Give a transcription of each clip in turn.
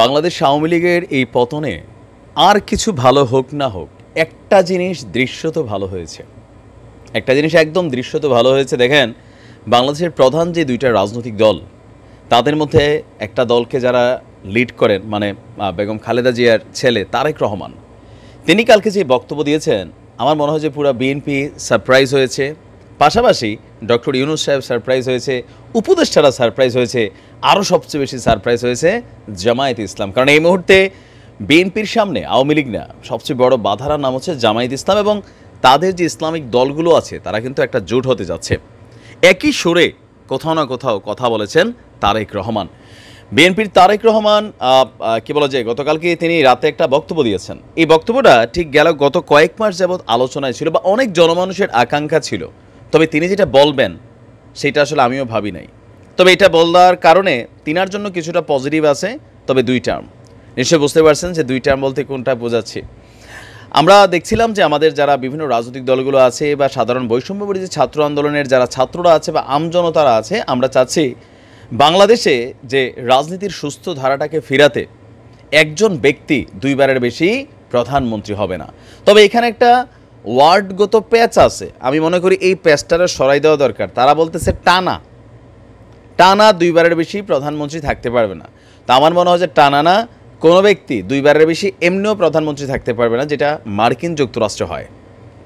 বাংলাদেশ আওয়ামী লীগের এই পতনে আর কিছু ভালো হোক না হোক একটা জিনিস দৃশ্যত ভালো হয়েছে একটা জিনিস একদম দৃশ্যত ভালো হয়েছে দেখেন বাংলাদেশের প্রধান যে দুইটা রাজনৈতিক দল তাদের মধ্যে একটা দলকে যারা লিড করেন মানে বেগম খালেদা জিয়ার ছেলে তারেক রহমান তিনি কালকে যে বক্তব্য দিয়েছেন আমার মনে হয় যে পুরো বিএনপি সারপ্রাইজ হয়েছে পাশাপাশি ডক্টর ইউনুস সাহেব সারপ্রাইজ হয়েছে উপদেষ্টারা সারপ্রাইজ হয়েছে আরও সবচেয়ে বেশি সারপ্রাইজ হয়েছে জামায়াত ইসলাম কারণ এই মুহূর্তে বিএনপির সামনে আওয়ামী লীগ না সবচেয়ে বড় বাধারা নাম হচ্ছে জামায়াত ইসলাম এবং তাদের যে ইসলামিক দলগুলো আছে তারা কিন্তু একটা জোট হতে যাচ্ছে একই সুরে কোথাও না কোথাও কথা বলেছেন তারেক রহমান বিএনপির তারেক রহমান কি বলা যায় গতকালকে তিনি রাতে একটা বক্তব্য দিয়েছেন এই বক্তব্যটা ঠিক গেল গত কয়েক মাস যাবৎ আলোচনায় ছিল বা অনেক জনমানুষের আকাঙ্ক্ষা ছিল তবে তিনি যেটা বলবেন সেটা আসলে আমিও ভাবি নাই তবে এটা বলার কারণে তিনার জন্য কিছুটা পজিটিভ আছে তবে দুই টার্ম নিশ্চয়ই বুঝতে পারছেন যে দুই টার্ম বলতে কোনটা বোঝাচ্ছি আমরা দেখছিলাম যে আমাদের যারা বিভিন্ন রাজনৈতিক দলগুলো আছে বা সাধারণ যে ছাত্র আন্দোলনের যারা ছাত্ররা আছে বা আমজনতারা আছে আমরা চাচ্ছি বাংলাদেশে যে রাজনীতির সুস্থ ধারাটাকে ফিরাতে একজন ব্যক্তি দুইবারের বেশি প্রধানমন্ত্রী হবে না তবে এখানে একটা ওয়ার্ডগত প্যাচ আছে আমি মনে করি এই প্যাচটারে সরাই দেওয়া দরকার তারা বলতেছে টানা টানা দুইবারের বেশি প্রধানমন্ত্রী থাকতে পারবে না তা আমার মনে হয় যে টানা না কোনো ব্যক্তি দুইবারের বেশি এমনিও প্রধানমন্ত্রী থাকতে পারবে না যেটা মার্কিন যুক্তরাষ্ট্র হয়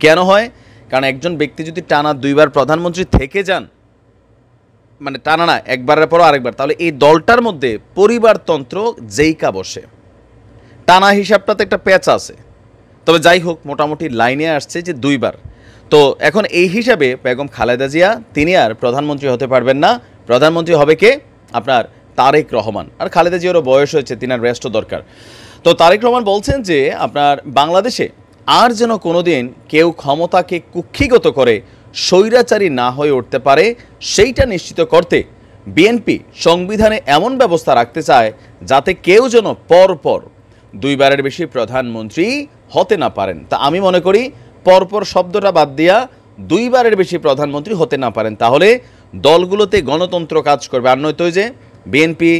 কেন হয় কারণ একজন ব্যক্তি যদি টানা দুইবার প্রধানমন্ত্রী থেকে যান মানে টানা না একবারের পর আরেকবার তাহলে এই দলটার মধ্যে পরিবারতন্ত্র কা বসে টানা হিসাবটাতে একটা প্যাচ আছে তবে যাই হোক মোটামুটি লাইনে আসছে যে দুইবার তো এখন এই হিসাবে বেগম খালেদা জিয়া তিনি আর প্রধানমন্ত্রী হতে পারবেন না প্রধানমন্ত্রী হবে কে আপনার তারেক রহমান আর খালেদা জিয়ারও বয়স হয়েছে তিনি আর রেস্টও দরকার তো তারেক রহমান বলছেন যে আপনার বাংলাদেশে আর যেন কোনো দিন কেউ ক্ষমতাকে কুক্ষিগত করে স্বৈরাচারী না হয়ে উঠতে পারে সেইটা নিশ্চিত করতে বিএনপি সংবিধানে এমন ব্যবস্থা রাখতে চায় যাতে কেউ যেন পর পর দুইবারের বেশি প্রধানমন্ত্রী হতে না পারেন তা আমি মনে করি পরপর শব্দটা বাদ দিয়া দুইবারের বেশি প্রধানমন্ত্রী হতে না পারেন তাহলে দলগুলোতে গণতন্ত্র কাজ করবে আর নয়তো যে বিএনপি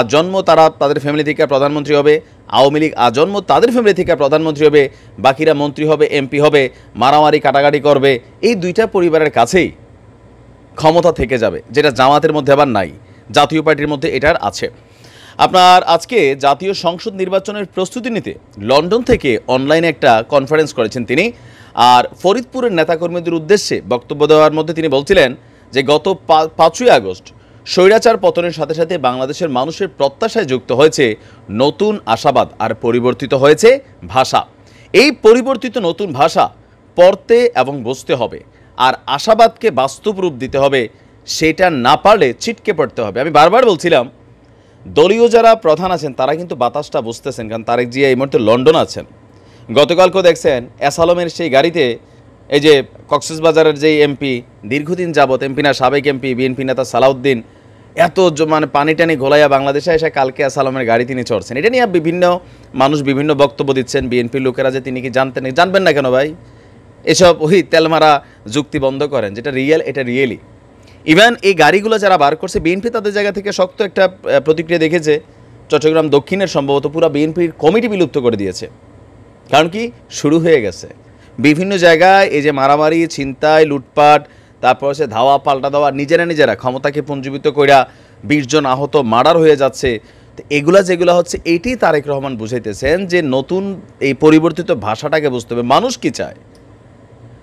আজন্ম তারা তাদের ফ্যামিলি থেকে প্রধানমন্ত্রী হবে আওয়ামী লীগ আজন্ম তাদের ফ্যামিলি থেকে প্রধানমন্ত্রী হবে বাকিরা মন্ত্রী হবে এমপি হবে মারামারি কাটাকাটি করবে এই দুইটা পরিবারের কাছেই ক্ষমতা থেকে যাবে যেটা জামাতের মধ্যে আবার নাই জাতীয় পার্টির মধ্যে এটার আছে আপনার আজকে জাতীয় সংসদ নির্বাচনের প্রস্তুতি নিতে লন্ডন থেকে অনলাইনে একটা কনফারেন্স করেছেন তিনি আর ফরিদপুরের নেতাকর্মীদের উদ্দেশ্যে বক্তব্য দেওয়ার মধ্যে তিনি বলছিলেন যে গত পাঁচই আগস্ট স্বৈরাচার পতনের সাথে সাথে বাংলাদেশের মানুষের প্রত্যাশায় যুক্ত হয়েছে নতুন আশাবাদ আর পরিবর্তিত হয়েছে ভাষা এই পরিবর্তিত নতুন ভাষা পড়তে এবং বসতে হবে আর আশাবাদকে বাস্তব রূপ দিতে হবে সেটা না পারলে ছিটকে পড়তে হবে আমি বারবার বলছিলাম দলীয় যারা প্রধান আছেন তারা কিন্তু বাতাসটা বুঝতেছেন কারণ তারেক জিয়া এই মুহূর্তে লন্ডন আছেন গতকালকেও দেখছেন অ্যাসালমের সেই গাড়িতে এই যে কক্সবাজারের যেই এমপি দীর্ঘদিন যাবৎ এমপি না সাবেক এমপি বিএনপি নেতা সালাউদ্দিন এত মানে পানি টানি ঘোলাইয়া বাংলাদেশে এসে কালকে আসালামের গাড়ি তিনি চড়ছেন এটা নিয়ে বিভিন্ন মানুষ বিভিন্ন বক্তব্য দিচ্ছেন বিএনপির লোকেরা যে তিনি কি জানতেন জানবেন না কেন ভাই এসব ওই তেলমারা যুক্তি বন্ধ করেন যেটা রিয়েল এটা রিয়েলি ইভেন এই গাড়িগুলো যারা বার করছে বিএনপি তাদের জায়গা থেকে শক্ত একটা প্রতিক্রিয়া দেখেছে চট্টগ্রাম দক্ষিণের সম্ভবত পুরো বিএনপির কমিটি বিলুপ্ত করে দিয়েছে কারণ কি শুরু হয়ে গেছে বিভিন্ন জায়গায় এই যে মারামারি ছিনতাই লুটপাট তারপর হচ্ছে ধাওয়া পাল্টা দেওয়া নিজেরা নিজেরা ক্ষমতাকে পুঞ্জীবিত কইরা বিশজন আহত মার্ডার হয়ে যাচ্ছে তো এগুলা যেগুলো হচ্ছে এটি তারেক রহমান বুঝাইতেছেন যে নতুন এই পরিবর্তিত ভাষাটাকে বুঝতে হবে মানুষ কি চায়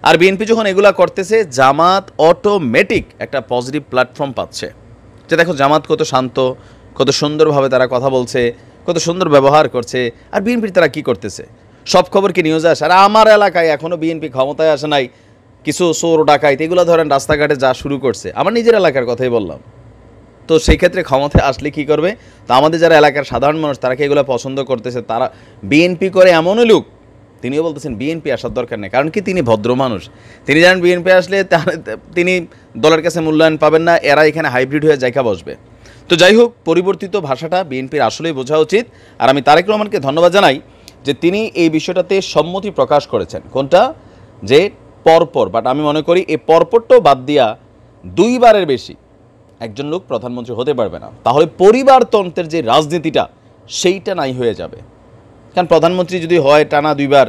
আর বিএনপি যখন এগুলা করতেছে জামাত অটোমেটিক একটা পজিটিভ প্ল্যাটফর্ম পাচ্ছে যে দেখো জামাত কত শান্ত কত সুন্দরভাবে তারা কথা বলছে কত সুন্দর ব্যবহার করছে আর বিএনপির তারা কি করতেছে সব খবর কি নিউজে আসে আর আমার এলাকায় এখনও বিএনপি ক্ষমতায় আসে নাই কিছু চোর ডাকাইতে এগুলো ধরেন রাস্তাঘাটে যা শুরু করছে আমার নিজের এলাকার কথাই বললাম তো সেই ক্ষেত্রে ক্ষমতায় আসলে কি করবে তো আমাদের যারা এলাকার সাধারণ মানুষ তারা কি এগুলো পছন্দ করতেছে তারা বিএনপি করে এমনও লোক তিনিও বলতেছেন বিএনপি আসার দরকার নেই কারণ কি তিনি ভদ্র মানুষ তিনি জানেন বিএনপি আসলে তিনি দলের কাছে মূল্যায়ন পাবেন না এরা এখানে হাইব্রিড হয়ে জায়গা বসবে তো যাই হোক পরিবর্তিত ভাষাটা বিএনপির আসলেই বোঝা উচিত আর আমি তারেক রহমানকে ধন্যবাদ জানাই যে তিনি এই বিষয়টাতে সম্মতি প্রকাশ করেছেন কোনটা যে পরপর বাট আমি মনে করি এই পরপরটাও বাদ দিয়া দুইবারের বেশি একজন লোক প্রধানমন্ত্রী হতে পারবে না তাহলে পরিবারতন্ত্রের যে রাজনীতিটা সেইটা নাই হয়ে যাবে কারণ প্রধানমন্ত্রী যদি হয় টানা দুইবার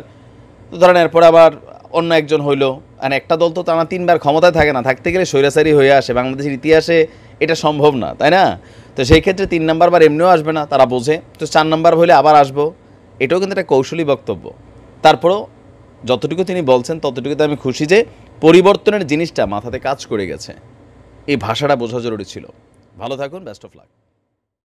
তো ধরেন এরপর আবার অন্য একজন হইলো আর মানে একটা দল তো টানা তিনবার ক্ষমতায় থাকে না থাকতে গেলে স্বৈরাচারী হয়ে আসে বাংলাদেশের ইতিহাসে এটা সম্ভব না তাই না তো সেই ক্ষেত্রে তিন নম্বর বার এমনিও আসবে না তারা বোঝে তো চার নাম্বার হলে আবার আসবো এটাও কিন্তু একটা কৌশলী বক্তব্য তারপরও যতটুকু তিনি বলছেন ততটুকু তো আমি খুশি যে পরিবর্তনের জিনিসটা মাথাতে কাজ করে গেছে এই ভাষাটা বোঝা জরুরি ছিল ভালো থাকুন বেস্ট অফ লাক